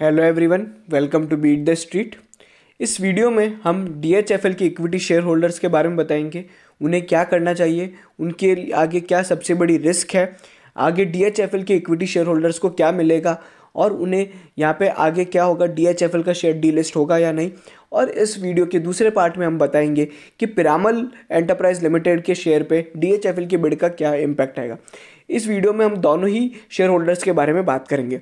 Hello everyone welcome to beat the street इस video में हम डी एच एफ एल के इक्विटी शेयर होल्डर्स के बारे में बताएंगे उन्हें क्या करना चाहिए उनके आगे क्या सबसे बड़ी रिस्क है आगे डी एच एफ एल के इक्विटी शेयर होल्डर्स को क्या मिलेगा और उन्हें यहाँ पे आगे क्या होगा डी एच एफ एल का शेयर डी लिस्ट होगा या नहीं और इस वीडियो के दूसरे पार्ट में हम बताएंगे कि पिरामल एंटरप्राइज लिमिटेड के शेयर पे डी एच एफ एल के बिड का क्या इम्पैक्ट आएगा इस वीडियो में हम दोनों ही शेयर होल्डर्स के बारे में बात करेंगे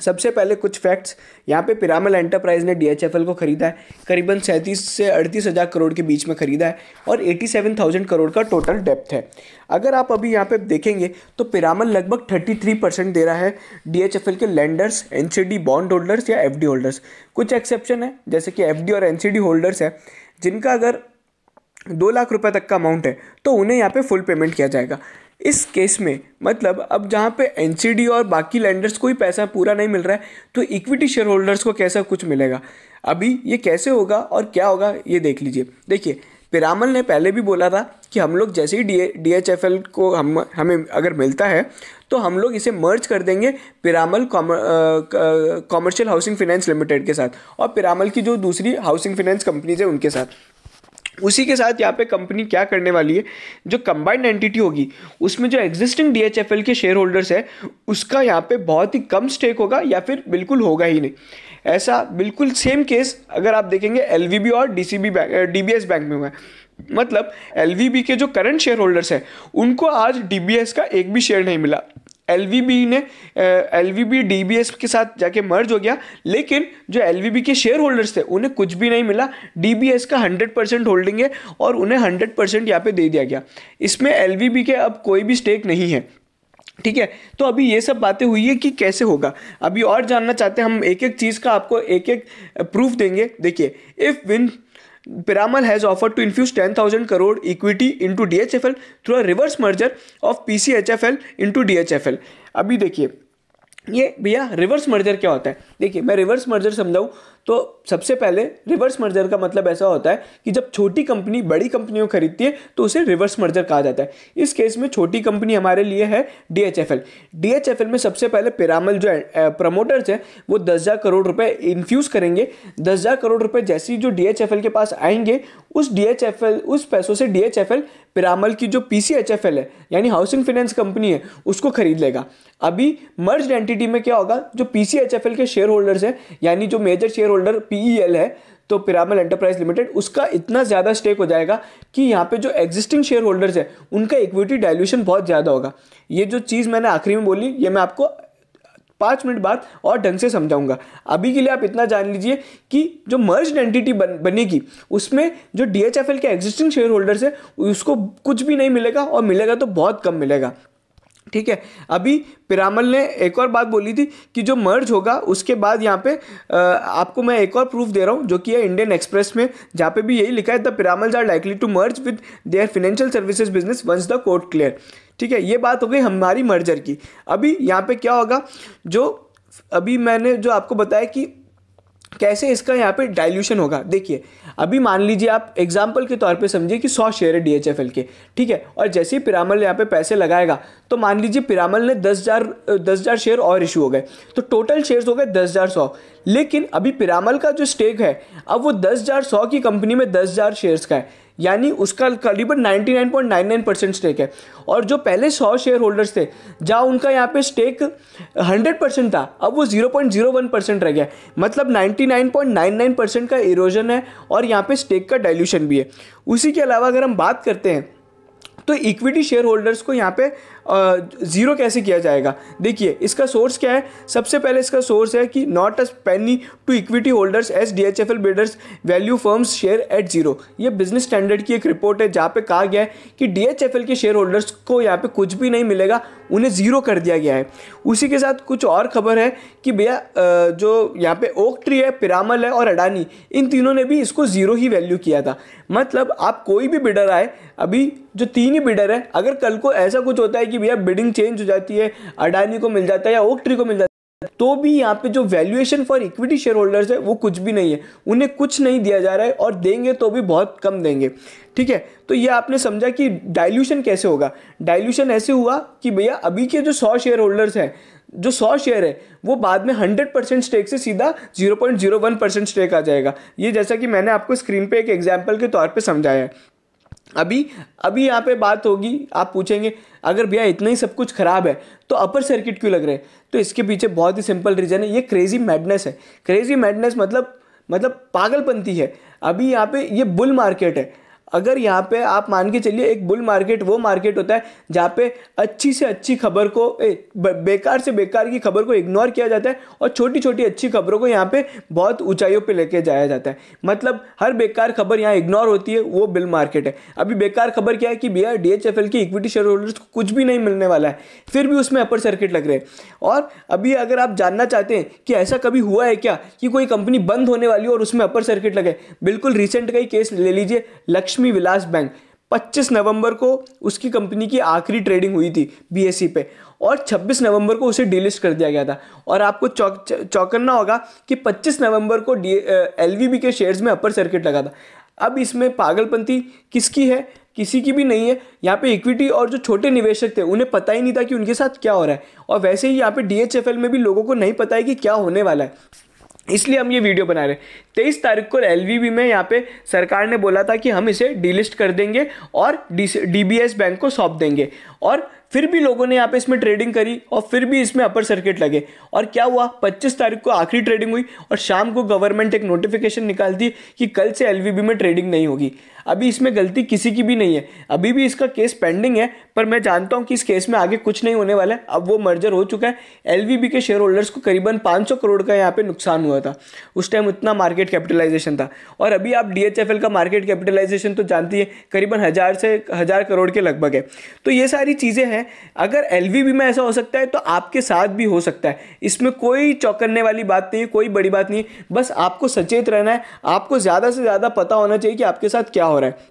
सबसे पहले कुछ फैक्ट्स यहाँ पे पिरामल एंटरप्राइज ने डी को खरीदा है करीबन सैंतीस से अड़तीस हज़ार करोड़ के बीच में खरीदा है और एटी सेवन थाउजेंड करोड़ का टोटल डेप्थ है अगर आप अभी यहाँ पे देखेंगे तो पिरामल लगभग थर्टी थ्री परसेंट दे रहा है डी के लैंडर्स एनसीडी बॉन्ड होल्डर्स या एफ होल्डर्स कुछ एक्सेप्शन है जैसे कि एफ और एन होल्डर्स है जिनका अगर दो लाख रुपये तक का अमाउंट है तो उन्हें यहाँ पे फुल पेमेंट किया जाएगा इस केस में मतलब अब जहाँ पे एन और बाकी लैंडर्स को ही पैसा पूरा नहीं मिल रहा है तो इक्विटी शेयर होल्डर्स को कैसा कुछ मिलेगा अभी ये कैसे होगा और क्या होगा ये देख लीजिए देखिए पिरामल ने पहले भी बोला था कि हम लोग जैसे ही डी एच एफ एल को हम हमें अगर मिलता है तो हम लोग इसे मर्ज कर देंगे Piramal commercial housing finance limited के साथ और पिरामल की जो दूसरी हाउसिंग फाइनेंस कंपनीज है उनके साथ उसी के साथ यहाँ पे कंपनी क्या करने वाली है जो कंबाइंड एंटिटी होगी उसमें जो एग्जिस्टिंग डीएचएफएल के शेयर होल्डर्स है उसका यहाँ पे बहुत ही कम स्टेक होगा या फिर बिल्कुल होगा ही नहीं ऐसा बिल्कुल सेम केस अगर आप देखेंगे एल और डी सी बैंक में हुआ है मतलब एल के जो करंट शेयर होल्डर्स हैं उनको आज डी का एक भी शेयर नहीं मिला एल ने एल वी के साथ जाके मर्ज हो गया लेकिन जो एल के शेयर होल्डर्स थे उन्हें कुछ भी नहीं मिला डी का हंड्रेड परसेंट होल्डिंग है और उन्हें हंड्रेड परसेंट यहाँ पे दे दिया गया इसमें एल के अब कोई भी स्टेक नहीं है ठीक है तो अभी ये सब बातें हुई है कि कैसे होगा अभी और जानना चाहते हैं हम एक एक चीज़ का आपको एक एक प्रूफ देंगे देखिए if win Piramal has offered to infuse 10,000 crore equity into DHFL through a reverse merger of PCHFL into DHFL. अभी देखिए ये भैया रिवर्स मर्जर क्या होता है देखिए मैं रिवर्स मर्जर समझाऊँ तो सबसे पहले रिवर्स मर्जर का मतलब ऐसा होता है कि जब छोटी कंपनी बड़ी कंपनियों खरीदती है तो उसे रिवर्स मर्जर कहा जाता है इस केस में छोटी कंपनी हमारे लिए है डी डीएचएफएल में सबसे पहले पिरामल जो प्रमोटर्स हैं वो दस हज़ार करोड़ रुपए इन्फ्यूज़ करेंगे दस हज़ार करोड़ रुपए जैसे ही जो डीएचएफएल के पास आएंगे उस डीएचएफएल उस पैसों से डीएचएफएल पिरामल की जो पीसीएचएफएल है यानी हाउसिंग फाइनेंस कंपनी है उसको खरीद लेगा अभी मर्ज एंटिटी में क्या होगा जो पीसीएचएफएल के शेयर होल्डर्स हैं यानी जो major share holder PEL e है तो पिरामल एंटरप्राइज लिमिटेड उसका इतना ज़्यादा स्टेक हो जाएगा कि यहाँ पे जो एग्जिस्टिंग शेयर होल्डर्स हैं उनका इक्विटी डाइल्यूशन बहुत ज़्यादा होगा ये जो चीज़ मैंने आखिरी में बोली ये मैं आपको पाँच मिनट बाद और ढंग से समझाऊंगा अभी के लिए आप इतना जान लीजिए कि जो मर्ज एंटिटी बन, बनेगी उसमें जो डी के एग्जिस्टिंग शेयर होल्डर्स है उसको कुछ भी नहीं मिलेगा और मिलेगा तो बहुत कम मिलेगा ठीक है अभी पिरामल ने एक और बात बोली थी कि जो मर्ज होगा उसके बाद यहाँ पे आपको मैं एक और प्रूफ दे रहा हूँ जो कि है इंडियन एक्सप्रेस में जहाँ पे भी यही लिखा है the Piramals are likely to merge with their financial services business once the court clear ठीक है ये बात हो गई हमारी मर्जर की अभी यहाँ पे क्या होगा जो अभी मैंने जो आपको बताया कि कैसे इसका यहाँ पे डाइल्यूशन होगा देखिए अभी मान लीजिए आप एग्जाम्पल के तौर पे समझिए कि 100 शेयर है डीएचएफएल के ठीक है और जैसे ही पिरामल यहाँ पे पैसे लगाएगा तो मान लीजिए पिरामल ने दस हज़ार दस हज़ार शेयर और इशू हो गए तो टोटल शेयर्स हो गए दस हज़ार सौ लेकिन अभी पिरामल का जो स्टेक है अब वो दस हज़ार सौ की कंपनी में दस हज़ार शेयर्स का है यानी उसका करीबन 99.99 परसेंट स्टेक है और जो पहले 100 शेयर होल्डर्स थे जहाँ उनका यहाँ पे स्टेक 100 परसेंट था अब वो 0.01 परसेंट रह गया मतलब 99.99 परसेंट का इरोजन है और यहाँ पे स्टेक का डाइल्यूशन भी है उसी के अलावा अगर हम बात करते हैं तो इक्विटी शेयर होल्डर्स को यहाँ पे ज़ीरो कैसे किया जाएगा देखिए इसका सोर्स क्या है सबसे पहले इसका सोर्स है कि not a penny to equity holders as D H F L builders value firms share at zero ये बिजनेस स्टैंडर्ड की एक रिपोर्ट है जहाँ पे कहा गया है कि डी एच एफ एल के शेयर होल्डर्स को यहाँ पे कुछ भी नहीं मिलेगा उन्हें ज़ीरो कर दिया गया है उसी के साथ कुछ और खबर है कि भैया जो यहाँ पे ओक ट्री है पिरामल है और अडानी इन तीनों ने भी इसको ज़ीरो ही वैल्यू किया था मतलब आप कोई भी बिडर आए अभी जो तीन ही बिडर है अगर कल को ऐसा कुछ होता है कि भैया बिडिंग चेंज हो जाती है अडानी को मिल जाता है या ओक्ट्री को मिल जाता है तो भी यहाँ पे जो valuation for equity share holders है वो कुछ भी नहीं है उन्हें कुछ नहीं दिया जा रहा है और देंगे तो भी बहुत कम देंगे ठीक है तो ये आपने समझा कि डाइल्यूशन कैसे होगा डाइल्यूशन ऐसे हुआ कि भैया अभी के जो सौ शेयर होल्डर्स हैं जो सौ शेयर है वो बाद में हंड्रेड परसेंट स्टेक से सीधा जीरो परसेंट स्टेक आ जाएगा ये जैसा कि मैंने आपको स्क्रीन पे एक एग्जाम्पल के तौर पे समझाया है अभी अभी यहाँ पे बात होगी आप पूछेंगे अगर भैया इतना ही सब कुछ ख़राब है तो अपर सर्किट क्यों लग रहे हैं तो इसके पीछे बहुत ही सिंपल रीज़न है ये क्रेज़ी मैडनेस है क्रेज़ी मैडनेस मतलब मतलब पागलपंती है अभी यहाँ पे ये बुल मार्केट है अगर यहाँ पे आप मान के चलिए एक बुल मार्केट वो मार्केट होता है जहाँ पे अच्छी से अच्छी खबर को ए, बेकार से बेकार की खबर को इग्नोर किया जाता है और छोटी छोटी अच्छी खबरों को यहाँ पे बहुत ऊंचाइयों पे लेके जाया जाता है मतलब हर बेकार खबर यहाँ इग्नोर होती है वो बिल मार्केट है अभी बेकार खबर क्या है कि B D H F L की इक्विटी शेयर होल्डर्स को कुछ भी नहीं मिलने वाला है फिर भी उसमें अपर सर्किट लग रहे हैं और अभी अगर आप जानना चाहते हैं कि ऐसा कभी हुआ है क्या कि कोई कंपनी बंद होने वाली हो और उसमें अपर सर्किट लगे बिल्कुल रिसेंट का ही केस ले लीजिए लक्ष्मी लक्ष्मी विलास बैंक 25 नवंबर को उसकी कंपनी की आखिरी ट्रेडिंग हुई थी बीएसई e पे और 26 नवंबर को उसे डिलिस्ट कर दिया गया था और आपको चौक चौकन्ना होगा कि 25 नवंबर को एल के शेयर्स में अपर सर्किट लगा था अब इसमें पागलपंथी किसकी है किसी की भी नहीं है यहाँ पे इक्विटी और जो छोटे निवेशक थे उन्हें पता ही नहीं था कि उनके साथ क्या हो रहा है और वैसे ही यहाँ पे डीएचएफएल में भी लोगों को नहीं पता है कि क्या होने वाला है इसलिए हम ये वीडियो बना रहे हैं तेईस तारीख को एल में यहाँ पे सरकार ने बोला था कि हम इसे डीलिस्ट कर देंगे और डीबीएस बैंक को सौंप देंगे और फिर भी लोगों ने यहाँ पे इसमें ट्रेडिंग करी और फिर भी इसमें अपर सर्किट लगे और क्या हुआ 25 तारीख को आखिरी ट्रेडिंग हुई और शाम को गवर्नमेंट एक नोटिफिकेशन निकाल दी कि कल से एल में ट्रेडिंग नहीं होगी अभी इसमें गलती किसी की भी नहीं है अभी भी इसका केस पेंडिंग है पर मैं जानता हूं कि इस केस में आगे कुछ नहीं होने वाला है अब वो मर्जर हो चुका है एल के शेयर होल्डर्स को करीबन 500 करोड़ का यहाँ पे नुकसान हुआ था उस टाइम उतना मार्केट कैपिटलाइजेशन था और अभी आप डी का मार्केट कैपिटलाइजेशन तो जानती है करीबन हज़ार से हज़ार करोड़ के लगभग है तो ये सारी चीज़ें हैं अगर एल में ऐसा हो सकता है तो आपके साथ भी हो सकता है इसमें कोई चौकन्ने वाली बात नहीं है कोई बड़ी बात नहीं बस आपको सचेत रहना है आपको ज़्यादा से ज़्यादा पता होना चाहिए कि आपके साथ क्या हो रहा है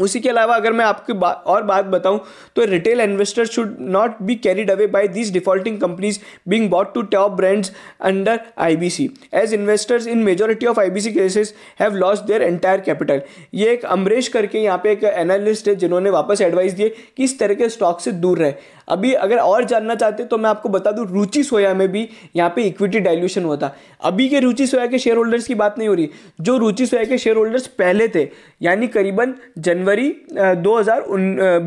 उसी के अलावा अगर मैं आपकी बा, और बात बताऊं तो retail investor should not be carried away by these defaulting companies being bought to top brands under IBC as investors in majority of IBC cases have lost their entire capital ये एक अमरेश करके यहाँ पे एक एनालिस्ट है जिन्होंने वापस advice दिए कि इस तरह के स्टॉक से दूर रहे अभी अगर और जानना चाहते तो मैं आपको बता दूँ रुचि सोया में भी यहाँ पे इक्विटी डाइल्यूशन हुआ था अभी के रुचि सोया के शेयर होल्डर्स की बात नहीं हो रही जो रुचि सोया के शेयर होल्डर्स पहले थे यानी करीबन जनवरी जनवरी दो हज़ार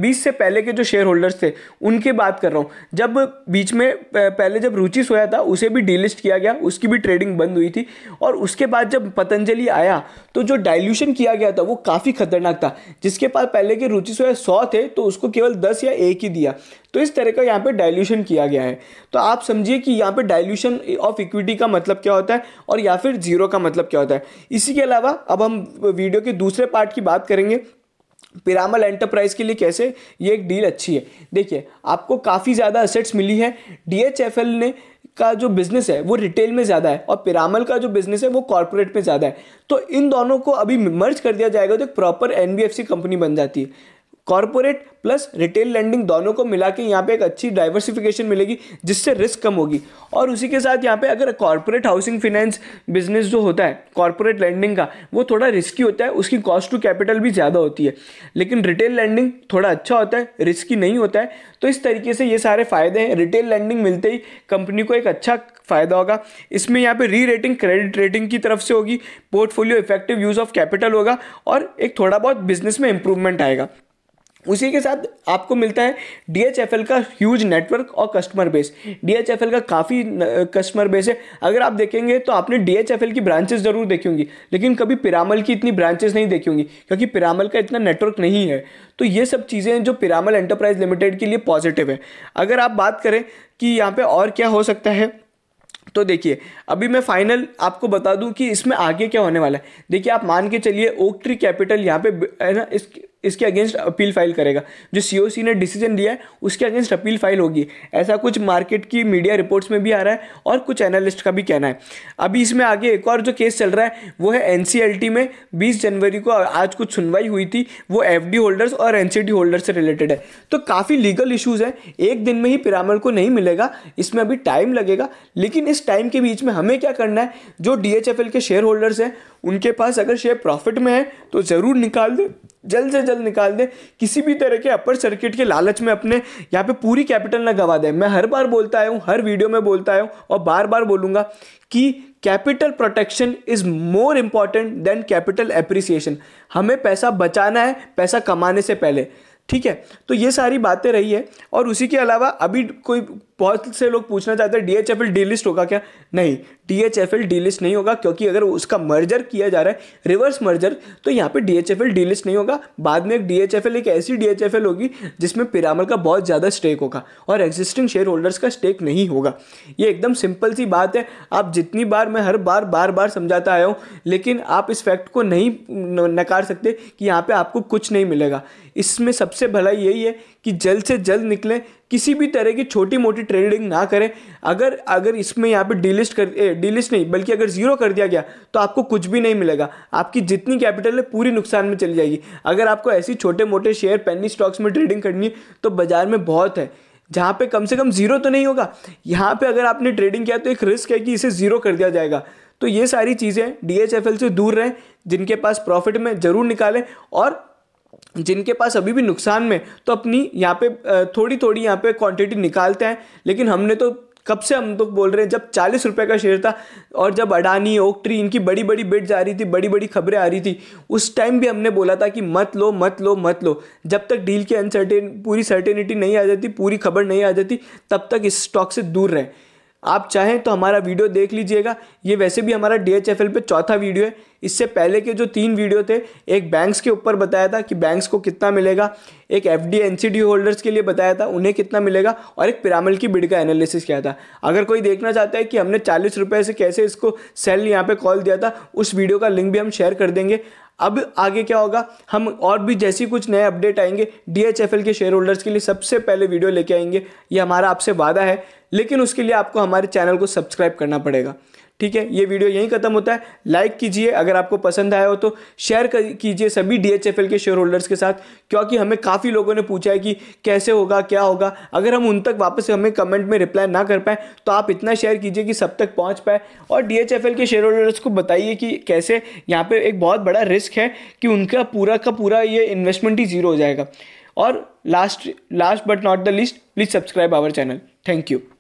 बीस से पहले के जो शेयर होल्डर्स थे उनके बात कर रहा हूँ जब बीच में पहले जब रुचि सोया था उसे भी डीलिस्ट किया गया उसकी भी ट्रेडिंग बंद हुई थी और उसके बाद जब पतंजलि आया तो जो डाइल्यूशन किया गया था वो काफ़ी खतरनाक था जिसके पास पहले के रुचि सोया सौ थे तो उसको केवल दस या एक ही दिया तो इस तरह का यहाँ पे डाइल्यूशन किया गया है तो आप समझिए कि यहाँ पे डाइल्यूशन ऑफ इक्विटी का मतलब क्या होता है और या फिर जीरो का मतलब क्या होता है इसी के अलावा अब हम वीडियो के दूसरे पार्ट की बात करेंगे पिरामल एंटरप्राइज के लिए कैसे ये एक डील अच्छी है देखिए आपको काफ़ी ज़्यादा असेट्स मिली है डीएचएफएल ने का जो बिज़नेस है वो रिटेल में ज़्यादा है और पिरामल का जो बिज़नेस है वो कॉरपोरेट में ज़्यादा है तो इन दोनों को अभी मर्ज कर दिया जाएगा तो एक प्रॉपर एन कंपनी बन जाती है कॉरपोरेट प्लस रिटेल लेंडिंग दोनों को मिला के यहाँ पे एक अच्छी डाइवर्सिफिकेशन मिलेगी जिससे रिस्क कम होगी और उसी के साथ यहाँ पे अगर कॉरपोरेट हाउसिंग फाइनेंस बिजनेस जो होता है कॉरपोरेट लैंडिंग का वो थोड़ा रिस्की होता है उसकी कॉस्ट टू कैपिटल भी ज़्यादा होती है लेकिन रिटेल लैंडिंग थोड़ा अच्छा होता है रिस्की नहीं होता है तो इस तरीके से ये सारे फ़ायदे हैं रिटेल लैंडिंग मिलते ही कंपनी को एक अच्छा फ़ायदा होगा इसमें यहाँ पे री रेटिंग क्रेडिट रेटिंग की तरफ से होगी portfolio effective use of capital होगा और एक थोड़ा बहुत बिजनेस में इंप्रूवमेंट आएगा उसी के साथ आपको मिलता है डी का ह्यूज नेटवर्क और कस्टमर बेस डी का काफ़ी कस्टमर बेस है अगर आप देखेंगे तो आपने डी की ब्रांचेस ज़रूर देखी होंगी लेकिन कभी पिरामल की इतनी ब्रांचेस नहीं देखी होंगी क्योंकि पिरामल का इतना नेटवर्क नहीं है तो ये सब चीज़ें हैं जो पिरामल एंटरप्राइज लिमिटेड के लिए पॉजिटिव है अगर आप बात करें कि यहाँ पर और क्या हो सकता है तो देखिए अभी मैं फाइनल आपको बता दूं कि इसमें आगे क्या होने वाला है देखिए आप मान के चलिए ओक ट्री कैपिटल यहाँ पे है ना इस इसके अगेंस्ट अपील फाइल करेगा जो सीओसी ने डिसीजन दिया है उसके अगेंस्ट अपील फाइल होगी ऐसा कुछ मार्केट की मीडिया रिपोर्ट्स में भी आ रहा है और कुछ एनालिस्ट का भी कहना है अभी इसमें आगे एक और जो केस चल रहा है वो है एनसीएलटी में बीस जनवरी को आज कुछ सुनवाई हुई थी वो एफ होल्डर्स और एन होल्डर्स से रिलेटेड है तो काफ़ी लीगल इशूज़ हैं एक दिन में ही पिरामल को नहीं मिलेगा इसमें अभी टाइम लगेगा लेकिन इस टाइम के बीच में हमें क्या करना है जो डी के शेयर होल्डर्स हैं उनके पास अगर शेयर प्रॉफिट में है तो ज़रूर निकाल दें जल्द से जल्द निकाल दें किसी भी तरह के अपर सर्किट के लालच में अपने यहाँ पे पूरी कैपिटल ना गवा दें मैं हर बार बोलता आया हूँ हर वीडियो में बोलता आया हूँ और बार बार बोलूँगा कि capital protection is more important than capital appreciation हमें पैसा बचाना है पैसा कमाने से पहले ठीक है तो ये सारी बातें रही है और उसी के अलावा अभी कोई बहुत से लोग पूछना चाहते हैं डीएचएफएल डीलिस्ट होगा क्या नहीं डीएचएफएल डीलिस्ट नहीं होगा क्योंकि अगर उसका मर्जर किया जा रहा है रिवर्स मर्जर तो यहाँ पे डीएचएफएल डीलिस्ट नहीं होगा बाद में एक डीएचएफएल एक ऐसी डीएचएफएल होगी जिसमें पिरामल का बहुत ज़्यादा स्टेक होगा और एग्जिस्टिंग शेयर होल्डर्स का स्टेक नहीं होगा ये एकदम सिंपल सी बात है आप जितनी बार मैं हर बार बार बार समझाता आया हूँ लेकिन आप इस फैक्ट को नहीं नकार सकते कि यहाँ पर आपको कुछ नहीं मिलेगा इसमें सबसे भला यही है कि जल्द से जल्द निकले किसी भी तरह की छोटी मोटी ट्रेडिंग ना करें अगर अगर इसमें यहाँ पे डीलिस्ट कर डीलिस्ट नहीं बल्कि अगर जीरो कर दिया गया तो आपको कुछ भी नहीं मिलेगा आपकी जितनी कैपिटल है पूरी नुकसान में चली जाएगी अगर आपको ऐसी छोटे मोटे शेयर पेनी स्टॉक्स में ट्रेडिंग करनी है तो बाजार में बहुत है जहाँ पे कम से कम जीरो तो नहीं होगा यहाँ पे अगर आपने ट्रेडिंग किया तो एक रिस्क है कि इसे जीरो कर दिया जाएगा तो ये सारी चीज़ें डी से दूर रहें जिनके पास प्रॉफिट में ज़रूर निकालें और जिनके पास अभी भी नुकसान में तो अपनी यहाँ पे थोड़ी थोड़ी यहाँ पे क्वांटिटी निकालते हैं लेकिन हमने तो कब से हम तो बोल रहे हैं जब चालीस रुपये का शेयर था और जब अडानी ओक ट्री इनकी बड़ी बड़ी बिट आ रही थी बड़ी बड़ी खबरें आ रही थी उस टाइम भी हमने बोला था कि मत लो मत लो मत लो जब तक डील की अनसर्टेन पूरी सर्टेनिटी नहीं आ जाती पूरी खबर नहीं आ जाती तब तक इस स्टॉक से दूर रहें आप चाहें तो हमारा वीडियो देख लीजिएगा ये वैसे भी हमारा डी एच एफ एल पे चौथा वीडियो है इससे पहले के जो तीन वीडियो थे एक बैंक्स के ऊपर बताया था कि बैंक्स को कितना मिलेगा एक F D N C D holders के लिए बताया था उन्हें कितना मिलेगा और एक पिरामल की बिड का एनालिसिस किया था अगर कोई देखना चाहता है कि हमने चालीस रुपये से कैसे इसको सेल यहाँ पर कॉल दिया था उस वीडियो का लिंक भी हम शेयर कर देंगे अब आगे क्या होगा हम और भी जैसी कुछ नए अपडेट आएंगे डी के शेयर होल्डर्स के लिए सबसे पहले वीडियो लेके आएंगे ये हमारा आपसे वादा है लेकिन उसके लिए आपको हमारे चैनल को सब्सक्राइब करना पड़ेगा ठीक है ये वीडियो यहीं खत्म होता है लाइक कीजिए अगर आपको पसंद आया हो तो शेयर कीजिए सभी डीएचएफएल के शेयर होल्डर्स के साथ क्योंकि हमें काफ़ी लोगों ने पूछा है कि कैसे होगा क्या होगा अगर हम उन तक वापस हमें कमेंट में रिप्लाई ना कर पाए तो आप इतना शेयर कीजिए कि सब तक पहुँच पाए और डी के शेयर होल्डर्स को बताइए कि कैसे यहाँ पर एक बहुत बड़ा रिस्क है कि उनका पूरा का पूरा ये इन्वेस्टमेंट ही जीरो हो जाएगा और last last but not the list please subscribe our channel thank you